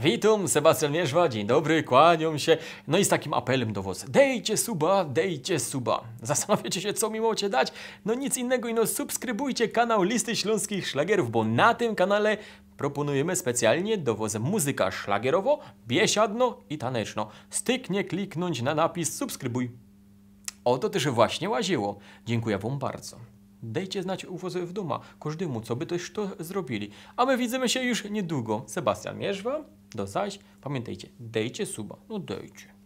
Witam, Sebastian Mierzwa, dzień dobry, kłaniam się. No i z takim apelem do was. Dejcie suba, dejcie suba. Zastanawiacie się, co mi macie dać? No nic innego, ino subskrybujcie kanał Listy Śląskich Szlagerów, bo na tym kanale proponujemy specjalnie was muzyka szlagierowo, biesiadno i taneczno. Styknie kliknąć na napis subskrybuj. O to też właśnie łaziło. Dziękuję wam bardzo. Dejcie znać uwozy w duma, każdemu, co by też to zrobili. A my widzimy się już niedługo. Sebastian Mierzwa, do zaś. Pamiętajcie, dejcie suba. No dejcie.